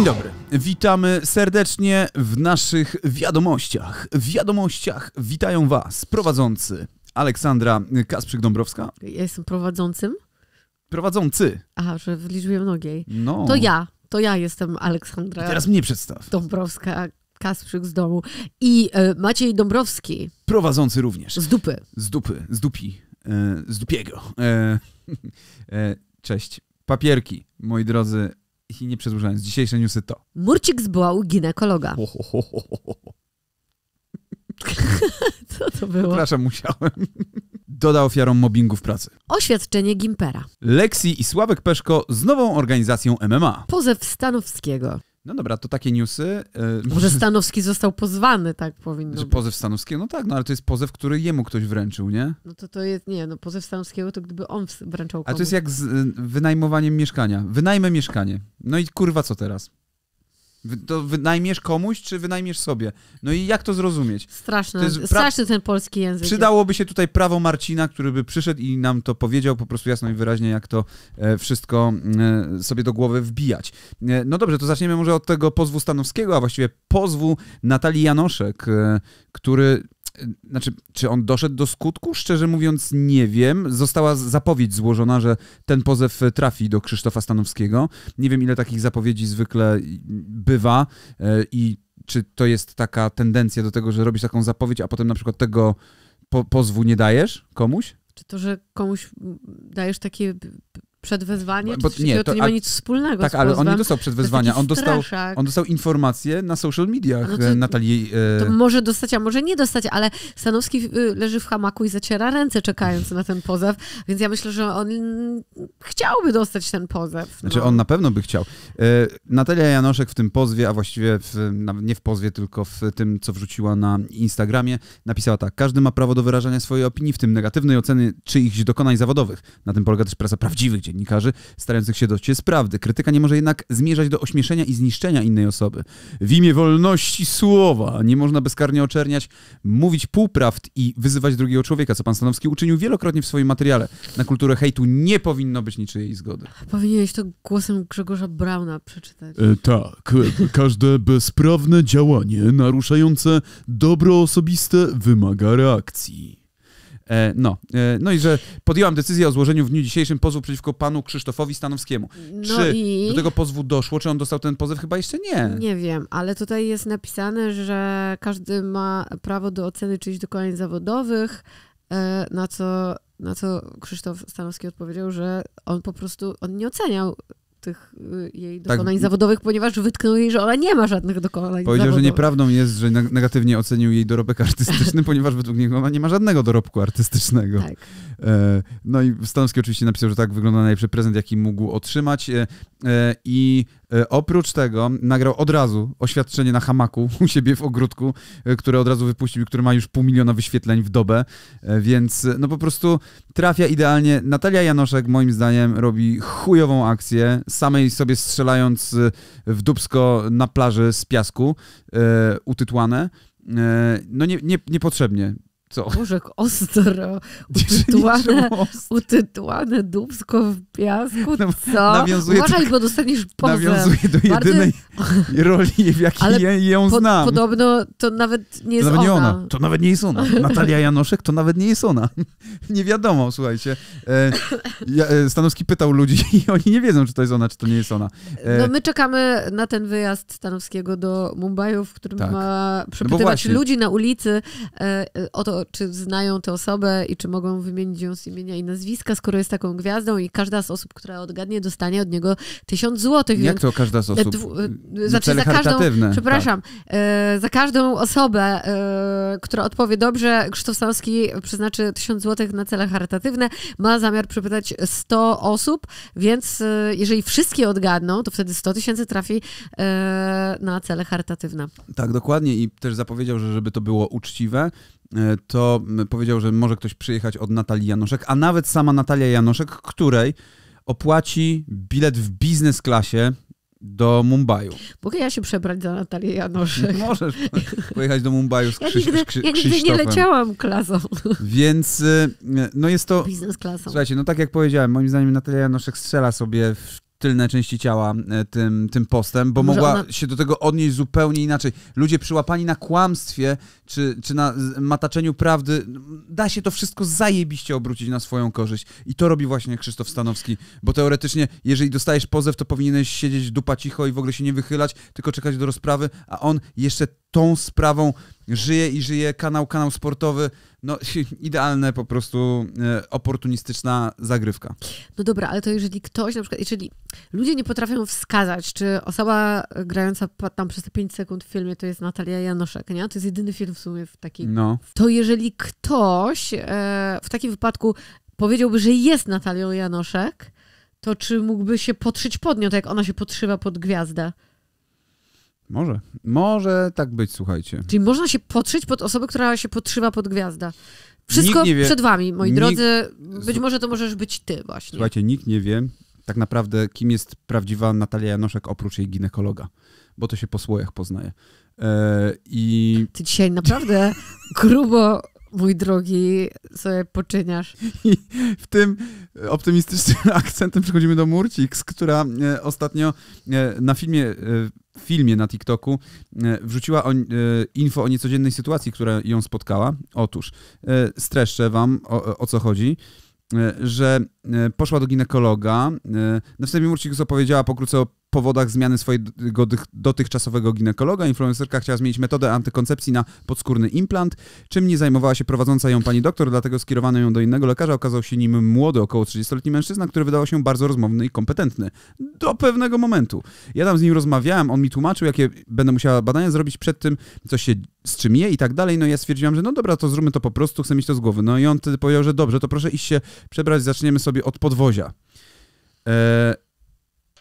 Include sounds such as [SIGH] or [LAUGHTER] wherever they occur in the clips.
Dzień dobry. Witamy serdecznie w naszych wiadomościach. W wiadomościach witają Was prowadzący Aleksandra Kasprzyk-Dąbrowska. Ja jestem prowadzącym? Prowadzący. Aha, że w liczbie mnogiej. No. To ja, to ja jestem Aleksandra. I teraz mnie przedstaw. Dąbrowska, Kasprzyk z domu i y, Maciej Dąbrowski. Prowadzący również. Z dupy. Z dupy, z dupi, e, z dupiego. E, [LAUGHS] cześć. Papierki, moi drodzy, i nie przedłużając, dzisiejsze newsy to... Murcik zbłał ginekologa. Ho, ho, ho, ho, ho. [LAUGHS] Co to było? Przepraszam, musiałem. Doda ofiarom mobbingu w pracy. Oświadczenie Gimpera. Lexi i Sławek Peszko z nową organizacją MMA. Pozew Stanowskiego. No dobra, to takie newsy. Y, Może Stanowski został pozwany, tak powinno znaczy, być. Pozew Stanowskiego, no tak, no ale to jest pozew, który jemu ktoś wręczył, nie? No to to jest, nie, no pozew Stanowskiego to gdyby on wręczał komuś. A to jest jak z y, wynajmowaniem mieszkania. Wynajmę mieszkanie. No i kurwa, co teraz? To wynajmiesz komuś, czy wynajmiesz sobie? No i jak to zrozumieć? straszny to pra... straszny ten polski język. Przydałoby się tutaj prawo Marcina, który by przyszedł i nam to powiedział po prostu jasno i wyraźnie, jak to e, wszystko e, sobie do głowy wbijać. E, no dobrze, to zaczniemy może od tego pozwu stanowskiego, a właściwie pozwu Natalii Janoszek, który znaczy, czy on doszedł do skutku? Szczerze mówiąc, nie wiem. Została zapowiedź złożona, że ten pozew e, trafi do Krzysztofa Stanowskiego. Nie wiem, ile takich zapowiedzi zwykle bywa e, i czy to jest taka tendencja do tego, że robisz taką zapowiedź, a potem na przykład tego po pozwu nie dajesz komuś? Czy to, że komuś dajesz takie Przedwezwanie? Bo, nie, to, to nie ma a, nic wspólnego Tak, ale on nie dostał przedwezwania. On dostał, on dostał informacje na social mediach no to, e, Natalii. E... To może dostać, a może nie dostać, ale Stanowski y, leży w hamaku i zaciera ręce czekając na ten pozew, więc ja myślę, że on mm, chciałby dostać ten pozew. Znaczy, no. Znaczy on na pewno by chciał. E, Natalia Janoszek w tym pozwie, a właściwie w, nie w pozwie, tylko w tym, co wrzuciła na Instagramie, napisała tak. Każdy ma prawo do wyrażania swojej opinii, w tym negatywnej oceny czyichś dokonań zawodowych. Na tym polega też prasa prawdziwych dziennikarzy starających się z prawdy. Krytyka nie może jednak zmierzać do ośmieszenia i zniszczenia innej osoby. W imię wolności słowa nie można bezkarnie oczerniać, mówić półprawd i wyzywać drugiego człowieka, co pan Stanowski uczynił wielokrotnie w swoim materiale. Na kulturę hejtu nie powinno być niczyjej zgody. Powinieneś to głosem Grzegorza Brauna przeczytać. E, tak. [LAUGHS] Każde bezprawne działanie naruszające dobro osobiste wymaga reakcji. E, no, e, no i że podjęłam decyzję o złożeniu w dniu dzisiejszym pozwu przeciwko panu Krzysztofowi Stanowskiemu. No czy i... do tego pozwu doszło, czy on dostał ten pozew? Chyba jeszcze nie. Nie wiem, ale tutaj jest napisane, że każdy ma prawo do oceny czyichś dokonań zawodowych, e, na co, na co Krzysztof Stanowski odpowiedział, że on po prostu on nie oceniał tych y, jej tak, dokonań tak. zawodowych, ponieważ wytknął jej, że ona nie ma żadnych dokonań Powiedział, zawodowych. że nieprawdą jest, że negatywnie ocenił jej dorobek [LAUGHS] artystyczny, ponieważ według niego ona nie ma żadnego dorobku artystycznego. Tak. E, no i Stanowski oczywiście napisał, że tak wygląda najlepszy prezent, jaki mógł otrzymać e, e, i E, oprócz tego nagrał od razu oświadczenie na hamaku u siebie w ogródku, e, które od razu wypuścił który które ma już pół miliona wyświetleń w dobę, e, więc no po prostu trafia idealnie. Natalia Janoszek moim zdaniem robi chujową akcję, samej sobie strzelając w dubsko na plaży z piasku utytłane. No nie, nie, niepotrzebnie. Co? Łóżek ostro, [LAUGHS] utytułane, utytułane dubsko w piasku, co? Nawiązuje Uważaj, do, bo dostaniesz pozew. Nawiązuje do jedynej [LAUGHS] roli, w jakiej Ale ją znam. Podobno to nawet nie to jest nawet nie ona. ona. To nawet nie jest ona. [LAUGHS] Natalia Janoszek to nawet nie jest ona. Nie wiadomo, słuchajcie. E, e Stanowski pytał ludzi i oni nie wiedzą, czy to jest ona, czy to nie jest ona. E... No my czekamy na ten wyjazd Stanowskiego do Mumbai, w którym tak. ma no przepytywać no ludzi na ulicy e, e o to, czy znają tę osobę i czy mogą wymienić ją z imienia i nazwiska, skoro jest taką gwiazdą i każda z osób, która odgadnie, dostanie od niego tysiąc złotych. Jak to każda z osób? Dwu, e, znaczy za każdą, tak. przepraszam, tak. za każdą osobę, e, która odpowie dobrze, Krzysztof Sanowski przeznaczy tysiąc złotych na cele charytatywne. Ma zamiar przepytać 100 osób, więc jeżeli wszystkie odgadną, to wtedy 100 tysięcy trafi na cele charytatywne. Tak, dokładnie i też zapowiedział, że żeby to było uczciwe, E, to powiedział, że może ktoś przyjechać od Natalii Janoszek, a nawet sama Natalia Janoszek, której opłaci bilet w biznes klasie do Mumbaiu. Mogę ja się przebrać za Natalię Janoszek? [LAUGHS] Możesz pojechać do Mumbaiu? z Krzysztofem. Ja nigdy, ja nigdy nie leciałam klasą. Więc e, no jest to... Biznes klasą. Słuchajcie, no tak jak powiedziałem, moim zdaniem Natalia Janoszek strzela sobie w tylne części ciała e, tym, tym postem, bo Może mogła ona... się do tego odnieść zupełnie inaczej. Ludzie przyłapani na kłamstwie czy, czy na mataczeniu prawdy, da się to wszystko zajebiście obrócić na swoją korzyść. I to robi właśnie Krzysztof Stanowski, bo teoretycznie, jeżeli dostajesz pozew, to powinieneś siedzieć dupa cicho i w ogóle się nie wychylać, tylko czekać do rozprawy, a on jeszcze tą sprawą żyje i żyje kanał, kanał sportowy. No, [LAUGHS] idealne po prostu e, oportunistyczna zagrywka. No dobra, ale to jeżeli ktoś, na przykład, jeżeli ludzie nie potrafią wskazać, czy osoba grająca tam przez te 5 sekund w filmie to jest Natalia Janoszek, nie? To jest jedyny film w sumie w takim No. To jeżeli ktoś e, w takim wypadku powiedziałby, że jest Natalią Janoszek, to czy mógłby się potrzyć pod nią, tak jak ona się podszywa pod gwiazdę? Może. Może tak być, słuchajcie. Czyli można się podszyć pod osobę, która się podszywa pod gwiazda. Wszystko przed wami, moi nikt... drodzy. Być może to możesz być ty właśnie. Słuchajcie, nikt nie wie tak naprawdę, kim jest prawdziwa Natalia Janoszek oprócz jej ginekologa, bo to się po słojach poznaje. Eee, i... Ty dzisiaj naprawdę grubo mój drogi, sobie poczyniasz. I [LAUGHS] w tym optymistycznym [LAUGHS] akcentem przechodzimy do Murciks, która e, ostatnio e, na filmie e, filmie na TikToku wrzuciła o, info o niecodziennej sytuacji, która ją spotkała. Otóż streszczę wam o, o co chodzi że poszła do ginekologa. Na wstępie Murcik opowiedziała pokrótce o powodach zmiany swojego dotychczasowego ginekologa. Influencerka chciała zmienić metodę antykoncepcji na podskórny implant, czym nie zajmowała się prowadząca ją pani doktor, dlatego skierowano ją do innego lekarza. Okazał się nim młody, około 30-letni mężczyzna, który wydawał się bardzo rozmowny i kompetentny. Do pewnego momentu. Ja tam z nim rozmawiałem, on mi tłumaczył, jakie będę musiała badania zrobić przed tym, co się z czym je i tak dalej. No ja stwierdziłam, że no dobra, to zróbmy to po prostu, chcę mieć to z głowy. No i on wtedy powiedział, że dobrze, to proszę iść się przebrać, zaczniemy sobie od podwozia. Eee,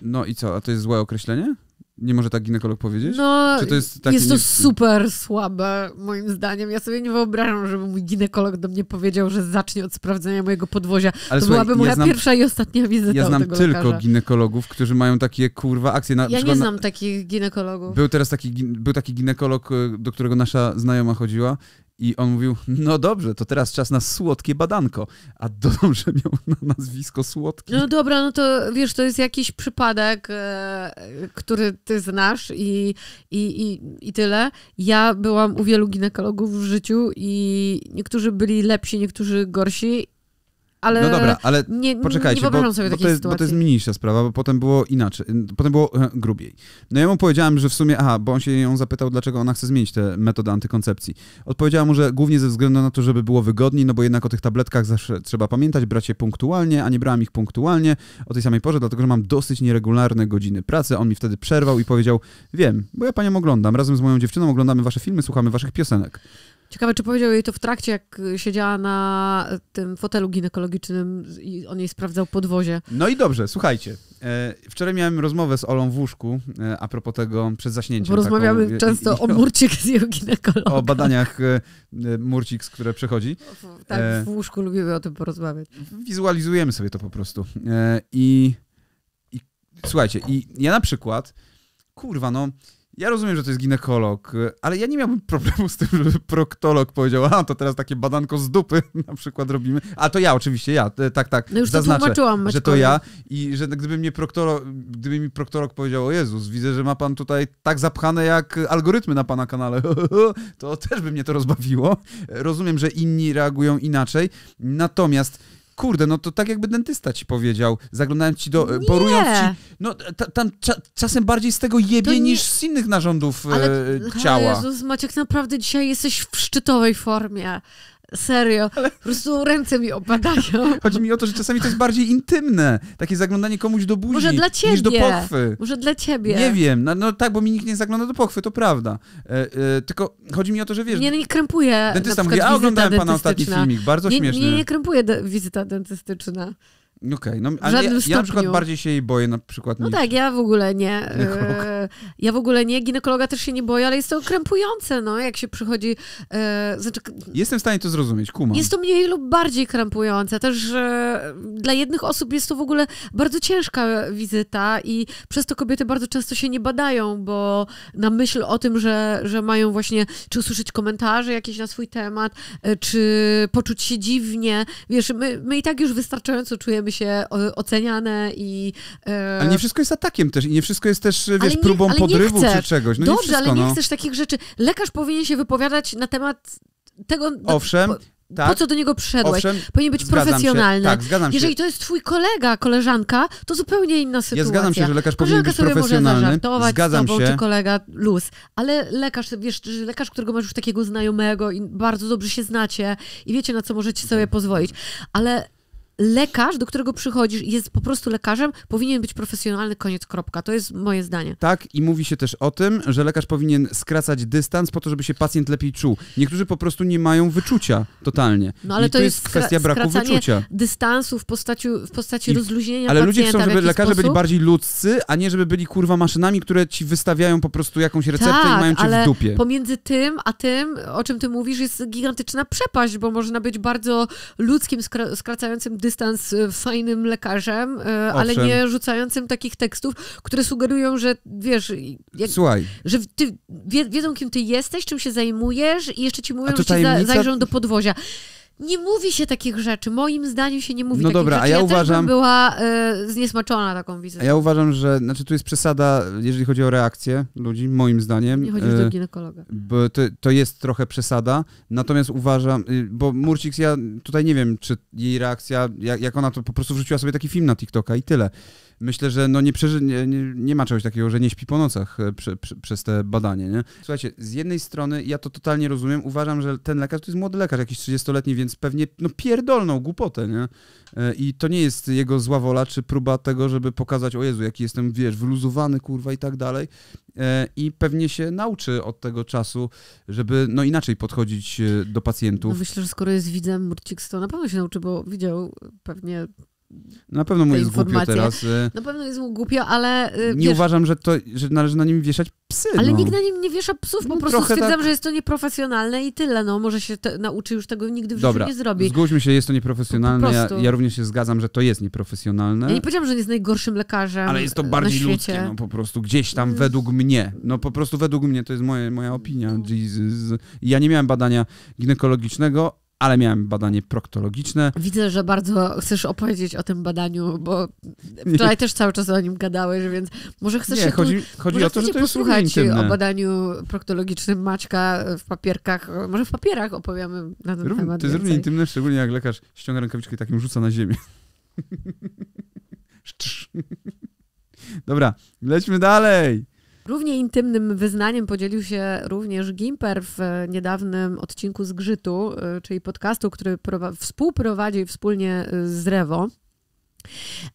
no i co, a to jest złe określenie? Nie może tak ginekolog powiedzieć? No, Czy to jest, jest to nie... super słabe, moim zdaniem. Ja sobie nie wyobrażam, żeby mój ginekolog do mnie powiedział, że zacznie od sprawdzenia mojego podwozia. Ale to słuchaj, byłaby moja ja znam, pierwsza i ostatnia wizyta Ja znam tylko lekarza. ginekologów, którzy mają takie kurwa akcje. Na, ja przykład, nie znam na... takich ginekologów. Był teraz taki, był taki ginekolog, y, do którego nasza znajoma chodziła i on mówił, no dobrze, to teraz czas na słodkie badanko. A dodam, że miał na nazwisko słodkie. No dobra, no to wiesz, to jest jakiś przypadek, e, który ty znasz i, i, i, i tyle. Ja byłam u wielu ginekologów w życiu i niektórzy byli lepsi, niektórzy gorsi ale, no dobra, ale nie, poczekajcie, nie bo, sobie bo, to jest, sytuacji. bo to jest mniejsza sprawa, bo potem było inaczej, potem było e, grubiej. No ja mu powiedziałem, że w sumie, aha, bo on się ją zapytał, dlaczego ona chce zmienić tę metodę antykoncepcji. Odpowiedziała mu, że głównie ze względu na to, żeby było wygodniej, no bo jednak o tych tabletkach zawsze trzeba pamiętać, brać je punktualnie, a nie brałam ich punktualnie o tej samej porze, dlatego że mam dosyć nieregularne godziny pracy. On mi wtedy przerwał i powiedział, wiem, bo ja panią oglądam, razem z moją dziewczyną oglądamy wasze filmy, słuchamy waszych piosenek. Ciekawe, czy powiedział jej to w trakcie, jak y, siedziała na tym fotelu ginekologicznym i on jej sprawdzał podwozie. No i dobrze, słuchajcie. E, wczoraj miałem rozmowę z Olą w łóżku e, a propos tego przed zaśnięciem. Bo rozmawiamy taką, e, często i, o Murcik z jego ginekologa. O badaniach Murcik, które przechodzi. Tak, w łóżku lubimy o tym porozmawiać. Wizualizujemy sobie to po prostu. I, i słuchajcie, i ja na przykład, kurwa no ja rozumiem, że to jest ginekolog, ale ja nie miałbym problemu z tym, żeby proktolog powiedział, a to teraz takie badanko z dupy [LAUGHS] na przykład robimy. A to ja oczywiście, ja, e, tak, tak, no już zaznaczę, to że to ja i że gdyby, mnie proktolog, gdyby mi proktolog powiedział, o Jezus, widzę, że ma pan tutaj tak zapchane jak algorytmy na pana kanale, [LAUGHS] to też by mnie to rozbawiło. E, rozumiem, że inni reagują inaczej, natomiast kurde, no to tak jakby dentysta ci powiedział, zaglądałem ci do, nie. borując ci, no tam cza, czasem bardziej z tego jebie nie... niż z innych narządów e, Ale, e, ciała. Jezus, Maciek, naprawdę dzisiaj jesteś w szczytowej formie. Serio. Ale... Po prostu ręce mi opadają. Chodzi mi o to, że czasami to jest bardziej intymne. Takie zaglądanie komuś do buzi Może dla ciebie. niż do pochwy. Może dla ciebie. Nie wiem. No, no, tak, bo mi nikt nie zagląda do pochwy, to prawda. E, e, tylko chodzi mi o to, że wiesz... Nie, nie no krępuje Dentysta mówi, a oglądałem pana ostatni filmik, bardzo nie, śmieszny. Nie, nie krępuje wizyta dentystyczna. Okej, okay, no ale ja, ja na przykład bardziej się jej boję na przykład. No niż... tak, ja w ogóle nie. E, ja w ogóle nie, ginekologa też się nie boję, ale jest to krępujące, no, jak się przychodzi. E, znaczy, Jestem w stanie to zrozumieć, kumam. Jest to mniej lub bardziej krępujące. Też e, dla jednych osób jest to w ogóle bardzo ciężka wizyta i przez to kobiety bardzo często się nie badają, bo na myśl o tym, że, że mają właśnie, czy usłyszeć komentarze jakieś na swój temat, czy poczuć się dziwnie. Wiesz, my, my i tak już wystarczająco czujemy się oceniane i... E... Ale nie wszystko jest atakiem też i nie wszystko jest też, e, wiesz, nie, próbą podrywu czy czegoś. No Dobrze, nie wszystko, no. ale nie chcesz no. takich rzeczy. Lekarz powinien się wypowiadać na temat tego... Owszem, Tak? Po co do niego przyszedłeś? Owszem, Powinien być profesjonalny. Tak, Jeżeli to jest twój kolega, koleżanka, to zupełnie inna sytuacja. Ja zgadzam się, że lekarz powinien być profesjonalny. Może zgadzam z tobą, się. czy kolega, luz. Ale lekarz, wiesz, lekarz, którego masz już takiego znajomego i bardzo dobrze się znacie i wiecie, na co możecie sobie pozwolić. Ale lekarz, do którego przychodzisz jest po prostu lekarzem, powinien być profesjonalny, koniec, kropka. To jest moje zdanie. Tak i mówi się też o tym, że lekarz powinien skracać dystans po to, żeby się pacjent lepiej czuł. Niektórzy po prostu nie mają wyczucia totalnie. No ale to, to, jest, kwestia braku wyczucia. dystansu w postaci, w postaci I, rozluźnienia Ale ludzie chcą, żeby lekarze sposób? byli bardziej ludzcy, a nie żeby byli kurwa maszynami, które ci wystawiają po prostu jakąś receptę tak, i mają cię ale w dupie. pomiędzy tym, a tym, o czym ty mówisz, jest gigantyczna przepaść, bo można być bardzo ludzkim, skracającym dystans dystans y, fajnym lekarzem, y, Owszem. ale nie rzucającym takich tekstów, które sugerują, że wiesz, jak, Słuchaj. że ty wiedzą, kim ty jesteś, czym się zajmujesz i jeszcze ci mówią, że ci zajrzą do podwozia nie mówi się takich rzeczy. Moim zdaniem się nie mówi no takich dobra, rzeczy. A ja, ja uważam, była y, zniesmaczona taką wizytą. ja uważam, że znaczy tu jest przesada, jeżeli chodzi o reakcję ludzi, moim zdaniem. Nie chodzi y, do e, ginekologa. Bo to, to, jest trochę przesada. Natomiast uważam, y, bo Murciks, ja tutaj nie wiem, czy jej reakcja, jak, jak ona to po prostu wrzuciła sobie taki film na TikToka i tyle myślę, że no nie, przeży- nie, nie, nie, ma czegoś takiego, że nie śpi po nocach e, prze, prze, przez te badanie. Nie? Słuchajcie, z jednej strony ja to totalnie rozumiem, uważam, że ten lekarz to jest młody lekarz, jakiś 30-letni, więc więc pewnie no pierdolną głupotę, nie? E, I to nie jest jego zła wola, czy próba tego, żeby pokazać, o Jezu, jaki jestem, wiesz, wyluzowany, kurwa i tak dalej. E, I pewnie się nauczy od tego czasu, żeby no inaczej podchodzić e, do pacjentów. No myślę, że skoro jest widzem Murcik, to na pewno się nauczy, bo widział pewnie na pewno mu jest głupio teraz. Y, na pewno jest mu głupio, ale... Y, nie wiesz, uważam, że, to, że należy na nim wieszać psy. Ale no. nikt na nim nie wiesza psów, po no, prostu stwierdzam, tak... że jest to nieprofesjonalne i tyle. No, może się te, nauczy już tego nigdy w Dobra, życiu nie zrobi. zgódźmy się, jest to nieprofesjonalne. Ja, ja, również się zgadzam, że to jest nieprofesjonalne. Ja nie powiedziałam, że nie jest najgorszym lekarzem Ale jest to bardziej ludzkie, no po prostu. Gdzieś tam mm. według mnie. No po prostu według mnie, to jest moje, moja opinia. No. Jesus. Ja nie miałem badania ginekologicznego, ale miałem badanie proktologiczne. Widzę, że bardzo chcesz opowiedzieć o tym badaniu, bo wczoraj nie. też cały czas o nim gadałeś, więc może chcesz nie, się chodzi, tu, chodzi o to, że to jest posłuchać o badaniu proktologicznym Maćka w papierkach. Może w papierach opowiemy na ten Równie, temat. To jest równie intymne, szczególnie jak lekarz ściąga rękawiczkę i takim rzuca na ziemię. [LAUGHS] Dobra, lećmy dalej. Równie intymnym wyznaniem podzielił się również Gimper w niedawnym odcinku Zgrzytu, y, czyli podcastu, który współprowadzi wspólnie y, z Rewo.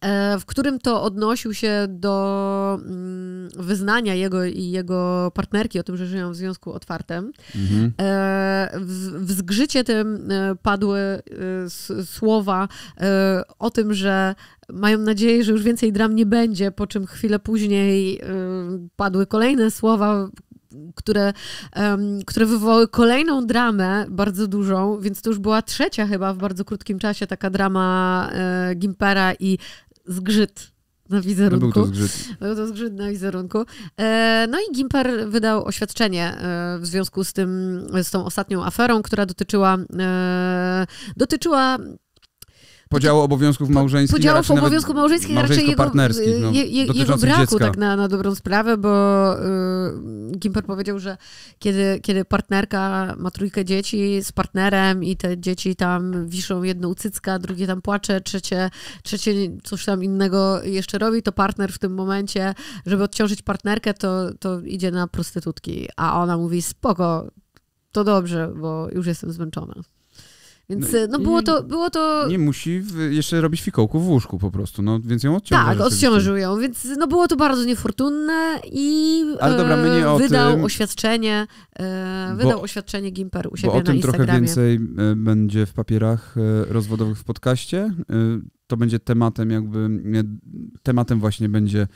E, w którym to odnosił się do mm, wyznania jego i jego partnerki o tym, że żyją w związku otwartym. Mhm. E, w, w zgrzycie tym e, padły słowa o tym, że mają nadzieję, że już więcej dram nie będzie, po czym chwilę później padły kolejne słowa, które, um, które wywołały kolejną dramę bardzo dużą, więc to już była trzecia chyba w bardzo krótkim czasie taka drama e, Gimpera i zgrzyt na wizerunku. No był to zgrzyt. Był to zgrzyt na wizerunku. E, no i Gimper wydał oświadczenie e, w związku z tym, z tą ostatnią aferą, która dotyczyła, e, dotyczyła podziału obowiązków małżeńskich. Podziałów obowiązków małżeńskich, raczej jego, y, no, je, je, jego braku dziecka. tak na, na dobrą sprawę, bo y, Gimper powiedział, że kiedy, kiedy partnerka ma trójkę dzieci z partnerem i te dzieci tam wiszą jedno cycka, drugie tam płacze, trzecie, trzecie coś tam innego jeszcze robi, to partner w tym momencie, żeby odciążyć partnerkę, to, to idzie na prostytutki. A ona mówi, spoko, to dobrze, bo już jestem zmęczona. Więc no, e, no było, to, było to... Nie musi w, jeszcze robić fikołku w łóżku po prostu, no więc ją odciążył. Tak, odciążył ją, więc no było to bardzo niefortunne i Ale e, dobra, my nie wydał tym, oświadczenie, e, wydał bo, oświadczenie Gimper u siebie bo o tym trochę więcej e, będzie w papierach rozwodowych w podcaście. To będzie tematem jakby, tematem właśnie będzie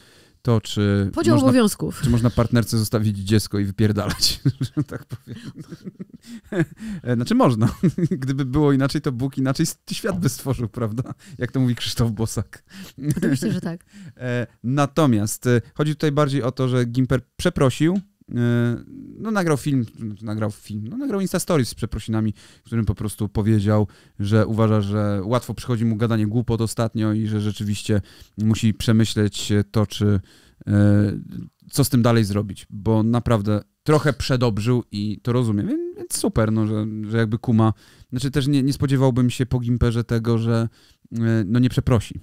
to, czy. Podział można, obowiązków. Czy można partnerce zostawić dziecko i wypierdalać, [LAUGHS] że tak powiem. E, znaczy można. [LAUGHS] Gdyby było inaczej, to Bóg inaczej świat by stworzył, prawda? Jak to mówi Krzysztof Bosak. Oczywiście, że tak. [LAUGHS] E, natomiast e, chodzi tutaj bardziej o to, że Gimper przeprosił, E, no nagrał film, nagrał film, no nagrał Insta Stories z przeprosinami, w którym po prostu powiedział, że uważa, że łatwo przychodzi mu gadanie głupot ostatnio i że rzeczywiście musi przemyśleć to, czy e, co z tym dalej zrobić, bo naprawdę trochę przedobrzył i to rozumiem, więc super, no, że, że jakby kuma, znaczy też nie, nie spodziewałbym się po Gimperze tego, że e, no nie przeprosi.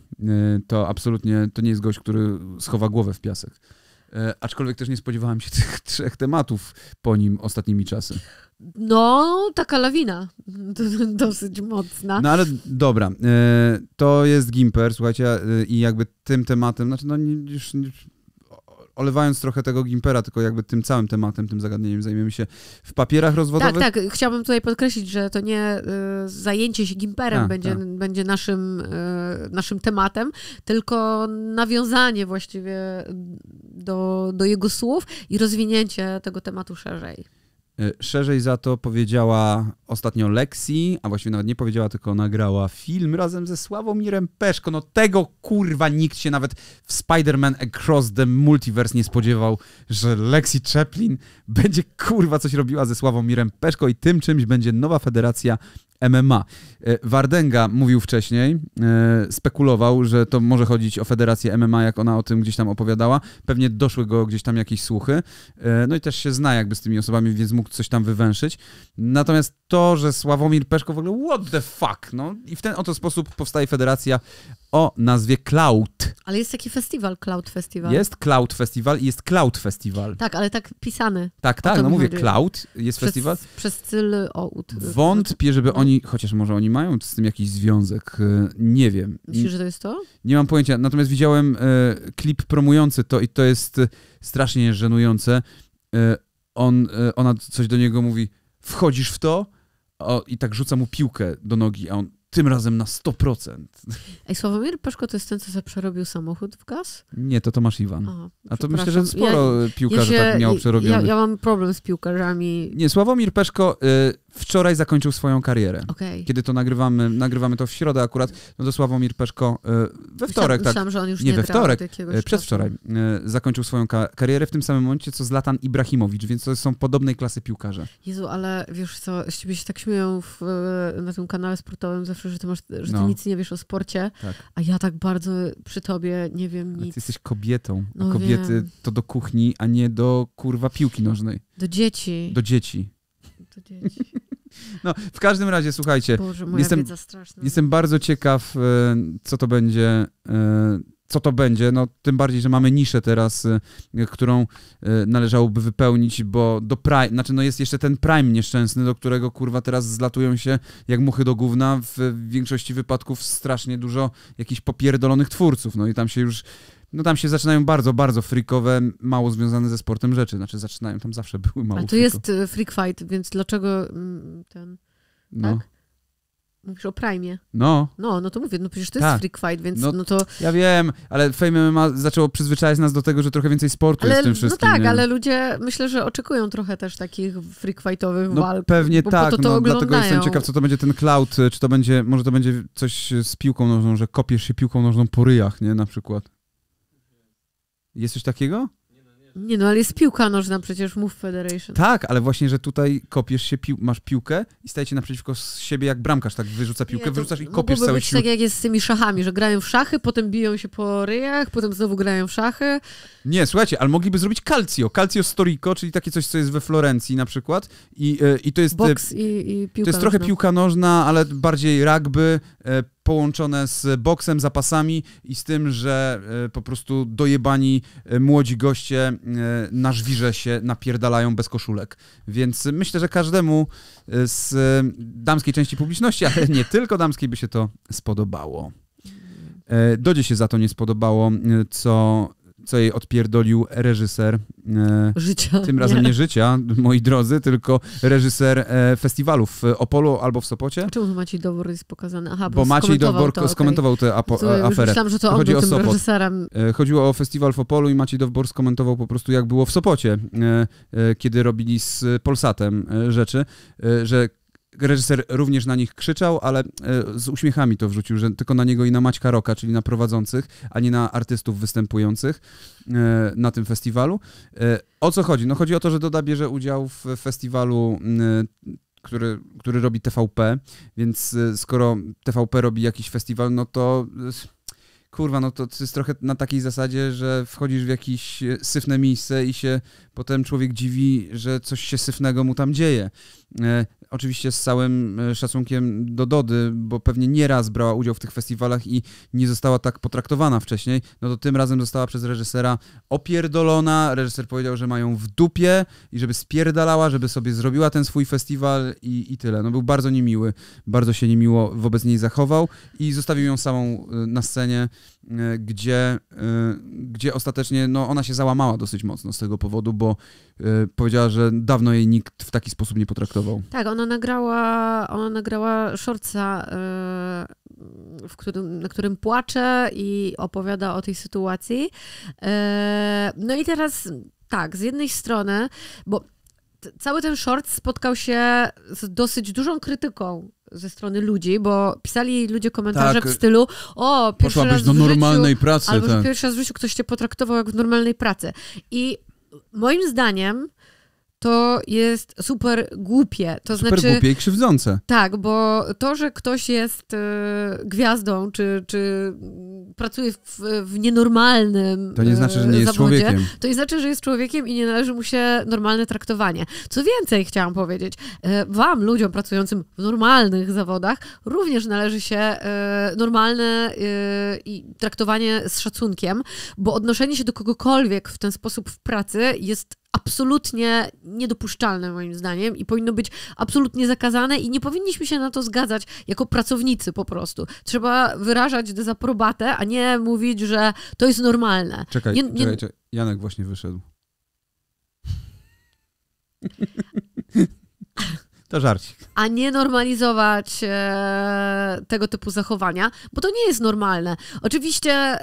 To absolutnie, to nie jest gość, który schowa głowę w piasek. E, aczkolwiek też nie spodziewałam się [LAUGHS] tych trzech tematów po nim ostatnimi czasy. No, taka lawina [LAUGHS] dosyć mocna. No ale dobra, e, to jest Gimper, słuchajcie, e, i jakby tym tematem, znaczy no już, już olewając trochę tego Gimpera, tylko jakby tym całym tematem, tym zagadnieniem zajmiemy się w papierach rozwodowych. Tak, tak. Chciałbym tutaj podkreślić, że to nie y, zajęcie się Gimperem a, będzie, a. Tak. będzie naszym, y, naszym tematem, tylko nawiązanie właściwie do, do jego słów i rozwinięcie tego tematu szerzej. Y, szerzej za to powiedziała ostatnio Lexi, a właściwie nawet nie powiedziała, tylko nagrała film razem ze Sławomirem Peszko. No tego kurwa nikt się nawet w Spider-Man Across the Multiverse nie spodziewał, że Lexi Chaplin będzie kurwa coś robiła ze Sławomirem Peszko i tym czymś będzie nowa federacja MMA. E, Wardenga mówił wcześniej, e, spekulował, że to może chodzić o federację MMA, jak ona o tym gdzieś tam opowiadała. Pewnie doszły go gdzieś tam jakieś słuchy. E, no i też się zna jakby z tymi osobami, więc mógł coś tam wywęszyć. Natomiast to, że Sławomir Peszko w ogóle what the fuck, no i w ten oto sposób powstaje federacja o nazwie Cloud. Ale jest taki festiwal, Cloud Festival. Jest Cloud Festival i jest Cloud Festival. Tak, ale tak pisany. Tak, tak, no mówię, Cloud jest przez, festiwal. Przez cyl o y, Wątpię, żeby no. oni, chociaż może oni mają z tym jakiś związek, y, nie wiem. Myślisz, że to jest to? Nie mam pojęcia, natomiast widziałem e, klip promujący to i to jest strasznie żenujące. E, on, e, ona coś do niego mówi, wchodzisz w to? O, I tak rzuca mu piłkę do nogi, a on tym razem na 100%. Ej, Sławomir Peszko to jest ten, co sobie przerobił samochód w gaz? Nie, to Tomasz Iwan. A, A to myślę, że sporo ja, piłkarzy ja się, tak miało przerobione. Ja, ja, mam problem z piłkarzami. Nie, Sławomir Peszko, y, wczoraj zakończył swoją karierę. Okay. Kiedy to nagrywamy, nagrywamy to w środę akurat, no to Sławomir Peszko e, we wtorek, myślałam, tak? Myślałam, nie, nie we wtorek, e, przedwczoraj czasu. E, zakończył swoją karierę w tym samym momencie, co Zlatan Ibrahimowicz, więc to są podobnej klasy piłkarze. Jezu, ale wiesz co, z ciebie się tak śmieją w, na tym kanale sportowym zawsze, że ty, masz, że ty no. nic nie wiesz o sporcie, tak. a ja tak bardzo przy tobie nie wiem nic. ty jesteś kobietą, a no kobiety wiem. to do kuchni, a nie do kurwa piłki nożnej. Do dzieci. Do dzieci to dzieci. [LAUGHS] No, w każdym razie, słuchajcie, Boże, jestem, jestem bardzo ciekaw, e, co to będzie e, co to będzie, no tym bardziej, że mamy niszę teraz, e, którą należałoby wypełnić, bo do Prime, znaczy no jest jeszcze ten Prime nieszczęsny, do którego kurwa teraz zlatują się jak muchy do gówna w, w większości wypadków strasznie dużo jakichś popierdolonych twórców, no i tam się już no tam się zaczynają bardzo, bardzo freakowe, mało związane ze sportem rzeczy. Znaczy zaczynają, tam zawsze były mało A to jest y, freak fight, więc dlaczego mm, ten, no. tak? Mówisz o Prime. No. No, no to mówię, no przecież to tak. jest freak fight, więc no, no, to... Ja wiem, ale Fame MMA zaczęło przyzwyczajać nas do tego, że trochę więcej sportu ale, jest w tym wszystkim. No tak, nie? ale ludzie myślę, że oczekują trochę też takich freak fightowych no, walk. pewnie bo, tak, po to to no, oglądają. dlatego jestem ciekaw, co to będzie ten cloud, czy to będzie, może to będzie coś z piłką nożną, że kopiesz się piłką nożną po ryjach, nie, na przykład. Jest coś takiego? Nie no, ale jest piłka nożna przecież Move Federation. Tak, ale właśnie, że tutaj kopiesz się, pił masz piłkę i stajecie naprzeciwko siebie jak bramkarz, tak wyrzuca piłkę, nie, wyrzucasz i no, kopiesz cały być sił... tak jak jest z tymi szachami, że grają w szachy, potem biją się po ryjach, potem znowu grają w szachy. Nie, słuchajcie, ale mogliby zrobić calcio, calcio storico, czyli takie coś, co jest we Florencji na przykład i, e, i to jest... E, Boks i, i piłka To jest trochę nożna. piłka nożna, ale bardziej rugby, e, połączone z boksem, zapasami i z tym, że e, po prostu dojebani e, młodzi goście e, na żwirze się napierdalają bez koszulek. Więc myślę, że każdemu z damskiej części publiczności, ale nie tylko damskiej, by się to spodobało. Dodzie się za to nie spodobało, co co jej odpierdolił reżyser. E, życia. Tym razem nie. nie. życia, moi drodzy, tylko reżyser e, festiwalu w Opolu albo w Sopocie. Czemu Maciej Dobor jest pokazany? Aha, bo, bo Maciej Dobor to, skomentował okay. tę apo- to, aferę. Myślałam, że to on Chodzi był o tym Sopot. reżyserem. E, chodziło o festiwal w Opolu i Maciej Dobor skomentował po prostu jak było w Sopocie, kiedy robili z Polsatem rzeczy, że Reżyser również na nich krzyczał, ale e, z uśmiechami to wrzucił, że tylko na niego i na Maćka Roka, czyli na prowadzących, a nie na artystów występujących e, na tym festiwalu. E, o co chodzi? No chodzi o to, że Doda bierze udział w festiwalu który, który robi TVP, więc skoro TVP robi jakiś festiwal, no to kurwa, no to jest trochę na takiej zasadzie, że wchodzisz w jakieś syfne miejsce i się potem człowiek dziwi, że coś się syfnego mu tam dzieje oczywiście z całym e, szacunkiem do Dody, bo pewnie nie raz brała udział w tych festiwalach i nie została tak potraktowana wcześniej, no to tym razem została przez reżysera opierdolona. Reżyser powiedział, że mają w dupie i żeby spierdalała, żeby sobie zrobiła ten swój festiwal i, i tyle. No był bardzo niemiły, bardzo się niemiło wobec niej zachował i zostawił ją samą e, na scenie, e, gdzie, gdzie ostatecznie no, ona się załamała dosyć mocno z tego powodu, bo powiedziała, że dawno jej nikt w taki sposób nie potraktował. Tak, ona ona nagrała, ona nagrała shortsa, e, w którym, na którym płacze i opowiada o tej sytuacji. E, no i teraz tak, z jednej strony, bo cały ten short spotkał się z dosyć dużą krytyką ze strony ludzi, bo pisali ludzie komentarze tak. w stylu o, pierwszy Poszłabyś raz do normalnej życiu, pracy. Albo tak. pierwszy raz w życiu ktoś cię potraktował jak w normalnej pracy. I moim zdaniem to jest super głupie. To super znaczy, głupie i krzywdzące. Tak, bo to, że ktoś jest y, gwiazdą, czy, czy pracuje w, w nienormalnym To nie znaczy, że nie jest e, zawodzie, człowiekiem. To nie znaczy, że jest człowiekiem i nie należy mu się normalne traktowanie. Co więcej, chciałam powiedzieć, y, wam, ludziom pracującym w normalnych zawodach, również należy się y, normalne i traktowanie z szacunkiem, bo odnoszenie się do kogokolwiek w ten sposób w pracy jest absolutnie niedopuszczalne moim zdaniem i powinno być absolutnie zakazane i nie powinniśmy się na to zgadzać jako pracownicy po prostu. Trzeba wyrażać dezaprobatę, a nie mówić, że to jest normalne. Czekaj, nie, nie... Janek właśnie wyszedł. [LAUGHS] To żarcik. A nie normalizować e, tego typu zachowania, bo to nie jest normalne. Oczywiście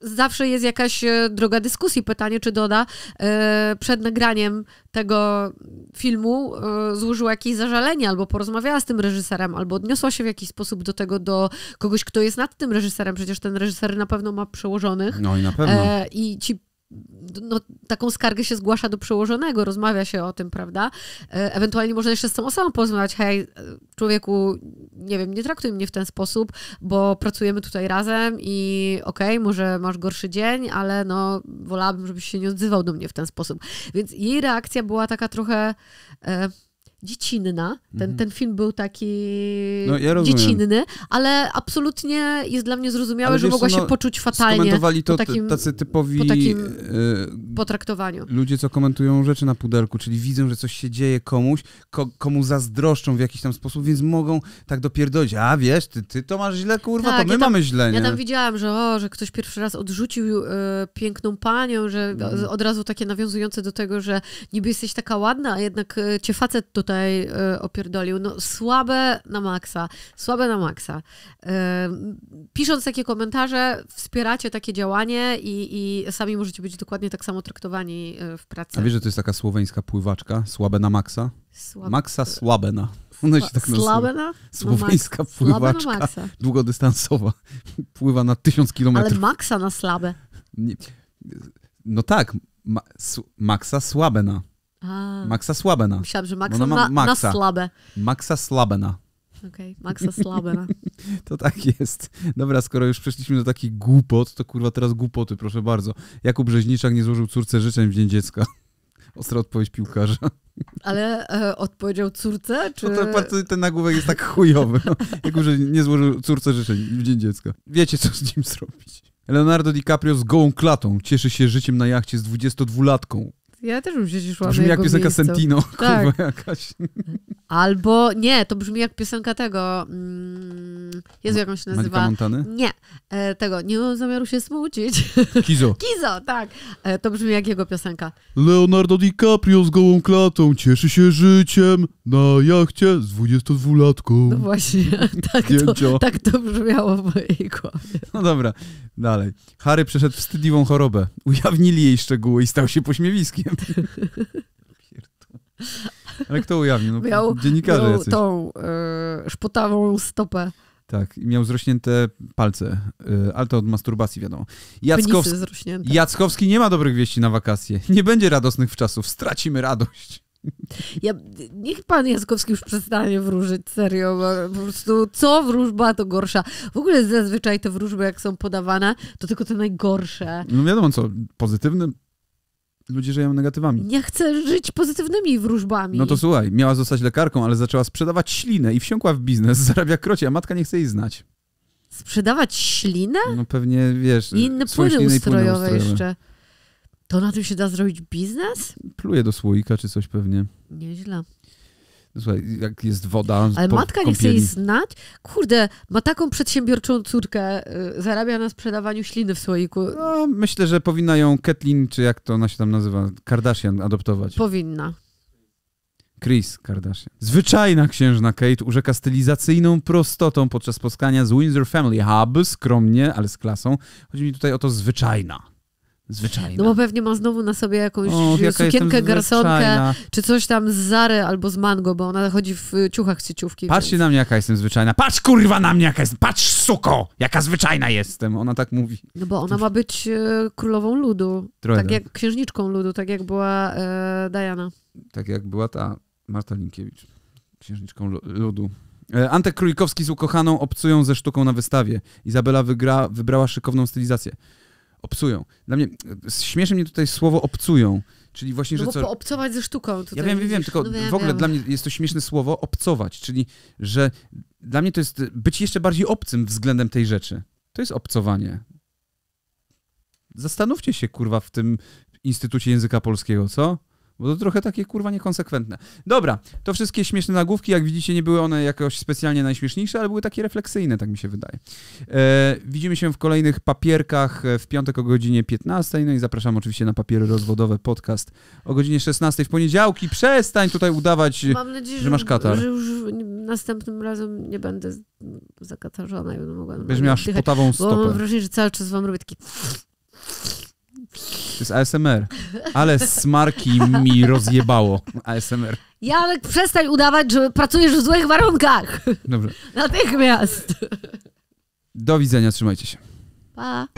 zawsze jest jakaś e, droga dyskusji. Pytanie, czy Doda e, przed nagraniem tego filmu e, złożyła jakieś zażalenie, albo porozmawiała z tym reżyserem, albo odniosła się w jakiś sposób do tego, do kogoś, kto jest nad tym reżyserem. Przecież ten reżyser na pewno ma przełożonych. No i na pewno. I ci no, taką skargę się zgłasza do przełożonego, rozmawia się o tym, prawda? E, ewentualnie można jeszcze z tą osobą porozmawiać, hej, e, człowieku, nie wiem, nie traktuj mnie w ten sposób, bo pracujemy tutaj razem i okej, okay, może masz gorszy dzień, ale no, wolałabym, żebyś się nie odzywał do mnie w ten sposób. Więc jej reakcja była taka trochę... E, dziecinna. Ten, mhm. ten film był taki no, ja dziecinny, ale absolutnie jest dla mnie zrozumiałe, ale że mogła no, się poczuć fatalnie. Komentowali to po takim, tacy typowi po takim e, potraktowaniu. Ludzie, co komentują rzeczy na pudelku, czyli widzą, że coś się dzieje komuś, ko komu zazdroszczą w jakiś tam sposób, więc mogą tak dopierdolić, a wiesz, ty, ty to masz źle, kurwa, tak, to my ja tam, mamy źle. Nie? Ja tam widziałam, że o, że ktoś pierwszy raz odrzucił y, piękną panią, że mhm. od razu takie nawiązujące do tego, że niby jesteś taka ładna, a jednak y, cię facet to tutaj e, opierdolił. No, słabe na maksa, słabe na maksa. E, pisząc takie komentarze, wspieracie takie działanie i, i sami możecie być dokładnie tak samo traktowani e, w pracy. A wiesz, że to jest taka słoweńska pływaczka, słabe na maksa? Słab... Maksa Słabena. Ona no się tak Slabena? No słoweńska no pływaczka. Na maksa. Długodystansowa. Pływa na tysiąc kilometrów. Ale maksa na slabę. Nie. No tak, ma, su, maksa Słabena. A. Maxa Słabena. Myślałam, że Maxa, ma, na, Maxa. na słabe. Maxa Słabena. Okej, okay. Maxa Słabena. [LAUGHS] to tak jest. Dobra, skoro już przeszliśmy do takich głupot, to kurwa teraz głupoty, proszę bardzo. Jakub Rzeźniczak nie złożył córce życzeń w Dzień Dziecka. [LAUGHS] Ostra odpowiedź piłkarza. Ale e, odpowiedział córce? Czy... No to, ten nagłówek jest tak chujowy. jak no. [LAUGHS] Jakub nie złożył córce życzeń w Dzień Dziecka. Wiecie, co z nim zrobić. Leonardo DiCaprio z gołą klatą cieszy się życiem na jachcie z 22-latką. Ja też bym się cieszyła. Brzmi jak piosenka miejscu. Sentino, tak. kurwa jakaś. Albo nie, to brzmi jak piosenka tego. Mm, Jezu, jak on się nazywa? Montany? Nie, e, tego. Nie mam zamiaru się smucić. [LAUGHS] Kizo. Kizo, tak. E, to brzmi jak jego piosenka. Leonardo DiCaprio z gołą klatą cieszy się życiem na jachcie z 22-latką. No właśnie, [LAUGHS] tak to, tak to brzmiało w mojej głowie. No dobra, dalej. Harry przeszedł wstydliwą chorobę. Ujawnili jej szczegóły i stał się pośmiewiskiem. Ale kto ujawnił? No, miał, dziennikarze miał tą y, szputawą stopę. Tak, miał zrośnięte palce, y, ale to od masturbacji wiadomo. Jackows... Jackowski nie ma dobrych wieści na wakacje. Nie będzie radosnych w czasów, stracimy radość. Ja, niech pan Jaskowski już przestanie wróżyć, serio, po prostu co wróżba, to gorsza. W ogóle zazwyczaj te wróżby, jak są podawane, to tylko te najgorsze. No wiadomo co, pozytywne ludzie żyją negatywami. Ja chcę żyć pozytywnymi wróżbami. No to słuchaj, miała zostać lekarką, ale zaczęła sprzedawać ślinę i wsiąkła w biznes, [LAUGHS] zarabia krocie, a matka nie chce jej znać. Sprzedawać ślinę? No pewnie, wiesz, I inne płyny ustrojowe, ustrojowe jeszcze. To na tym się da zrobić biznes? Pluje do słoika czy coś pewnie. Nieźle. No słuchaj, jak jest woda. Ale matka nie chce jej znać? Kurde, ma taką przedsiębiorczą córkę, y, zarabia na sprzedawaniu śliny w słoiku. No, myślę, że powinna ją Ketlin, czy jak to ona się tam nazywa, Kardashian adoptować. Powinna. Chris Kardashian. Zwyczajna księżna Kate urzeka stylizacyjną prostotą podczas spotkania z Windsor Family Hub, skromnie, ale z klasą. Chodzi mi tutaj o to zwyczajna. Zwyczajna. No bo pewnie ma znowu na sobie jakąś sukienkę, garsonkę, czy coś tam z Zary albo z Mango, bo ona chodzi w ciuchach z sieciówki. Patrzcie więc. na mnie, jaka jestem zwyczajna. Patrz kurwa na mnie, jaka jestem. Patrz suko, jaka zwyczajna jestem. Ona tak mówi. No bo ona ma być e, królową ludu. Trochę tak jak księżniczką ludu, tak jak była e, Diana. Tak jak była ta Marta Linkiewicz, księżniczką ludu. E, Antek Królikowski z ukochaną obcują ze sztuką na wystawie. Izabela wygra, wybrała szykowną stylizację. Obcują. Dla mnie, śmieszy mnie tutaj słowo obcują, czyli właśnie, no że co... obcować ze sztuką. Tutaj ja wiem, wiem, wiem, tylko no w ogóle wiem. dla mnie jest to śmieszne słowo obcować, czyli, że dla mnie to jest być jeszcze bardziej obcym względem tej rzeczy. To jest obcowanie. Zastanówcie się, kurwa, w tym Instytucie Języka Polskiego, co? Bo to trochę takie kurwa niekonsekwentne. Dobra, to wszystkie śmieszne nagłówki, jak widzicie, nie były one jakoś specjalnie najśmieszniejsze, ale były takie refleksyjne, tak mi się wydaje. E, widzimy się w kolejnych papierkach e, w piątek o godzinie 15. No i zapraszam oczywiście na papiery rozwodowe podcast o godzinie 16 w poniedziałki. Przestań tutaj udawać, nadzieję, że masz katar. Że już następnym razem nie będę zakatarzona i będę mogła. Będziesz miała szpotawą stopę. Bo mam wrażenie, że cały czas wam robię taki. To jest ASMR. Ale smarki mi rozjebało. ASMR. Ja ale przestań udawać, że pracujesz w złych warunkach. Dobrze. Natychmiast. Do widzenia, trzymajcie się. Pa.